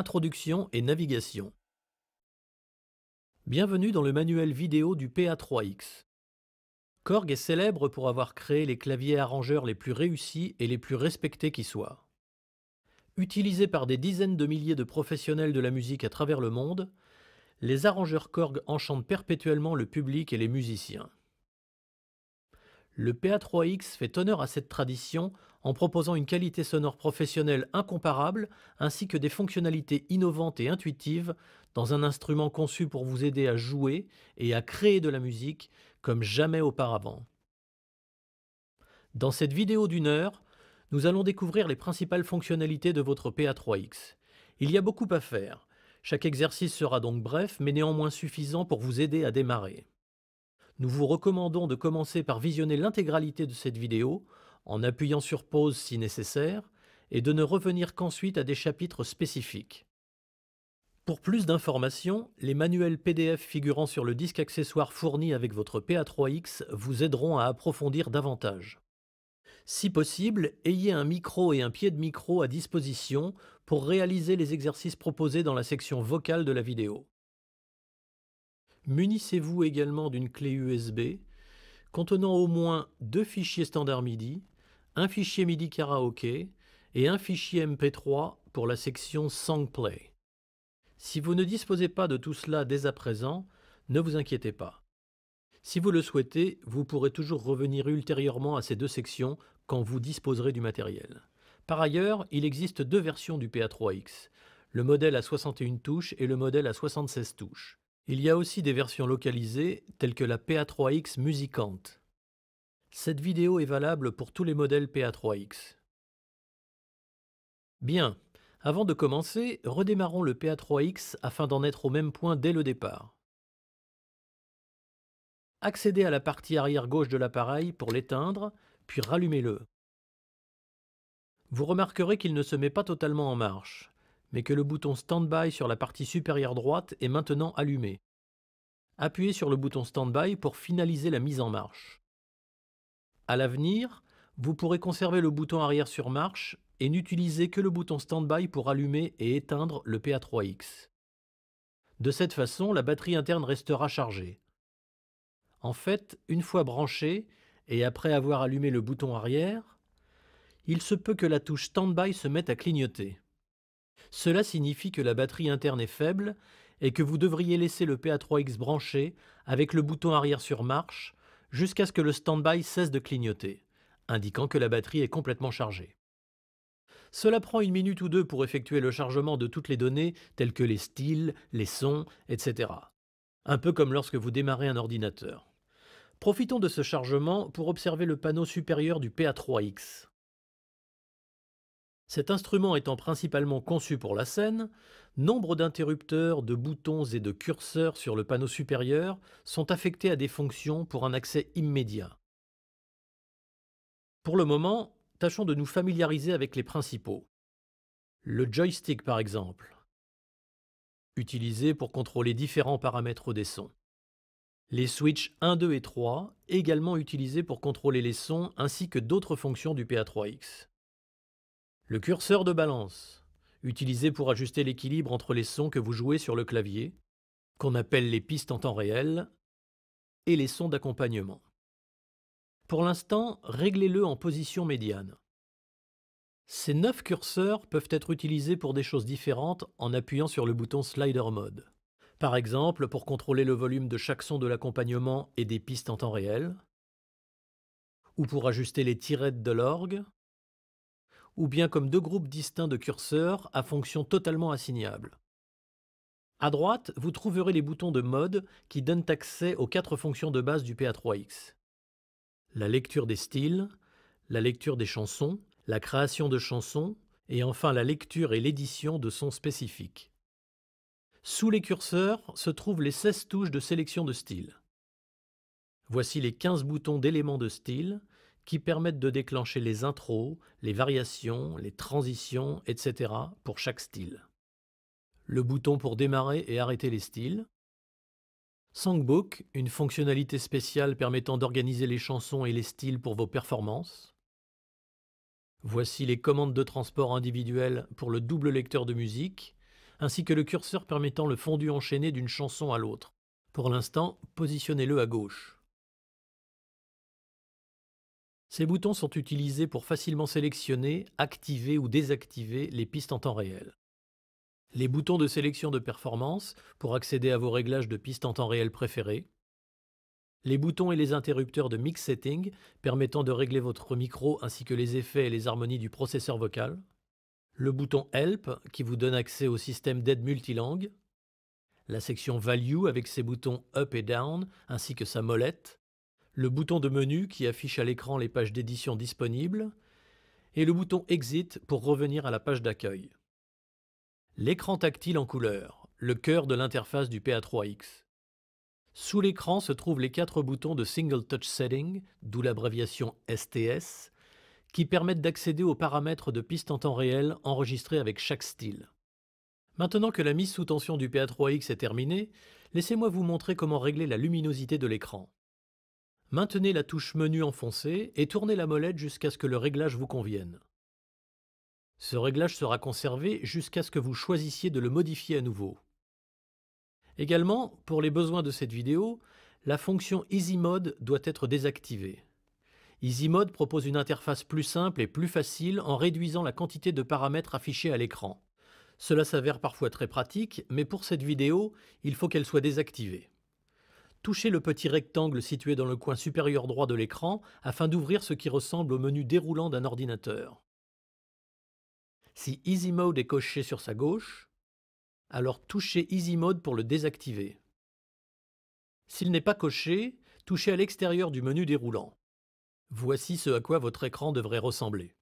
Introduction et navigation. Bienvenue dans le manuel vidéo du PA3X. Korg est célèbre pour avoir créé les claviers arrangeurs les plus réussis et les plus respectés qui soient. Utilisés par des dizaines de milliers de professionnels de la musique à travers le monde, les arrangeurs Korg enchantent perpétuellement le public et les musiciens. Le PA3X fait honneur à cette tradition en proposant une qualité sonore professionnelle incomparable ainsi que des fonctionnalités innovantes et intuitives dans un instrument conçu pour vous aider à jouer et à créer de la musique comme jamais auparavant. Dans cette vidéo d'une heure, nous allons découvrir les principales fonctionnalités de votre PA3X. Il y a beaucoup à faire. Chaque exercice sera donc bref mais néanmoins suffisant pour vous aider à démarrer. Nous vous recommandons de commencer par visionner l'intégralité de cette vidéo en appuyant sur pause si nécessaire, et de ne revenir qu'ensuite à des chapitres spécifiques. Pour plus d'informations, les manuels PDF figurant sur le disque accessoire fourni avec votre PA3X vous aideront à approfondir davantage. Si possible, ayez un micro et un pied de micro à disposition pour réaliser les exercices proposés dans la section vocale de la vidéo. Munissez-vous également d'une clé USB, contenant au moins deux fichiers standard MIDI, un fichier MIDI Karaoke et un fichier MP3 pour la section Songplay. Si vous ne disposez pas de tout cela dès à présent, ne vous inquiétez pas. Si vous le souhaitez, vous pourrez toujours revenir ultérieurement à ces deux sections quand vous disposerez du matériel. Par ailleurs, il existe deux versions du PA3X, le modèle à 61 touches et le modèle à 76 touches. Il y a aussi des versions localisées, telles que la PA3X Musicante. Cette vidéo est valable pour tous les modèles PA3X. Bien, avant de commencer, redémarrons le PA3X afin d'en être au même point dès le départ. Accédez à la partie arrière gauche de l'appareil pour l'éteindre, puis rallumez-le. Vous remarquerez qu'il ne se met pas totalement en marche mais que le bouton Standby sur la partie supérieure droite est maintenant allumé appuyez sur le bouton Standby pour finaliser la mise en marche. À l'avenir, vous pourrez conserver le bouton arrière sur marche et n'utiliser que le bouton Standby pour allumer et éteindre le PA3X. De cette façon, la batterie interne restera chargée. En fait, une fois branché et après avoir allumé le bouton arrière, il se peut que la touche Standby se mette à clignoter. Cela signifie que la batterie interne est faible et que vous devriez laisser le PA3X branché avec le bouton arrière sur marche jusqu'à ce que le standby cesse de clignoter, indiquant que la batterie est complètement chargée. Cela prend une minute ou deux pour effectuer le chargement de toutes les données telles que les styles, les sons, etc. Un peu comme lorsque vous démarrez un ordinateur. Profitons de ce chargement pour observer le panneau supérieur du PA3X. Cet instrument étant principalement conçu pour la scène, nombre d'interrupteurs, de boutons et de curseurs sur le panneau supérieur sont affectés à des fonctions pour un accès immédiat. Pour le moment, tâchons de nous familiariser avec les principaux. Le joystick par exemple, utilisé pour contrôler différents paramètres des sons. Les switches 1, 2 et 3, également utilisés pour contrôler les sons ainsi que d'autres fonctions du PA3X. Le curseur de balance, utilisé pour ajuster l'équilibre entre les sons que vous jouez sur le clavier, qu'on appelle les pistes en temps réel, et les sons d'accompagnement. Pour l'instant, réglez-le en position médiane. Ces neuf curseurs peuvent être utilisés pour des choses différentes en appuyant sur le bouton Slider Mode. Par exemple, pour contrôler le volume de chaque son de l'accompagnement et des pistes en temps réel, ou pour ajuster les tirettes de l'orgue, ou bien comme deux groupes distincts de curseurs à fonction totalement assignable. À droite, vous trouverez les boutons de mode qui donnent accès aux quatre fonctions de base du PA3X. La lecture des styles, la lecture des chansons, la création de chansons, et enfin la lecture et l'édition de sons spécifiques. Sous les curseurs se trouvent les 16 touches de sélection de style. Voici les 15 boutons d'éléments de style qui permettent de déclencher les intros, les variations, les transitions, etc. pour chaque style. Le bouton pour démarrer et arrêter les styles. Songbook, une fonctionnalité spéciale permettant d'organiser les chansons et les styles pour vos performances. Voici les commandes de transport individuelles pour le double lecteur de musique, ainsi que le curseur permettant le fondu enchaîné d'une chanson à l'autre. Pour l'instant, positionnez-le à gauche. Ces boutons sont utilisés pour facilement sélectionner, activer ou désactiver les pistes en temps réel. Les boutons de sélection de performance pour accéder à vos réglages de pistes en temps réel préférés. Les boutons et les interrupteurs de mix setting permettant de régler votre micro ainsi que les effets et les harmonies du processeur vocal. Le bouton Help qui vous donne accès au système d'aide multilangue. La section Value avec ses boutons Up et Down ainsi que sa molette le bouton de menu qui affiche à l'écran les pages d'édition disponibles et le bouton Exit pour revenir à la page d'accueil. L'écran tactile en couleur, le cœur de l'interface du PA3X. Sous l'écran se trouvent les quatre boutons de Single Touch Setting, d'où l'abréviation STS, qui permettent d'accéder aux paramètres de piste en temps réel enregistrés avec chaque style. Maintenant que la mise sous tension du PA3X est terminée, laissez-moi vous montrer comment régler la luminosité de l'écran. Maintenez la touche Menu enfoncée et tournez la molette jusqu'à ce que le réglage vous convienne. Ce réglage sera conservé jusqu'à ce que vous choisissiez de le modifier à nouveau. Également, pour les besoins de cette vidéo, la fonction EasyMode doit être désactivée. EasyMode propose une interface plus simple et plus facile en réduisant la quantité de paramètres affichés à l'écran. Cela s'avère parfois très pratique, mais pour cette vidéo, il faut qu'elle soit désactivée. Touchez le petit rectangle situé dans le coin supérieur droit de l'écran afin d'ouvrir ce qui ressemble au menu déroulant d'un ordinateur. Si Easy Mode est coché sur sa gauche, alors touchez Easy Mode pour le désactiver. S'il n'est pas coché, touchez à l'extérieur du menu déroulant. Voici ce à quoi votre écran devrait ressembler.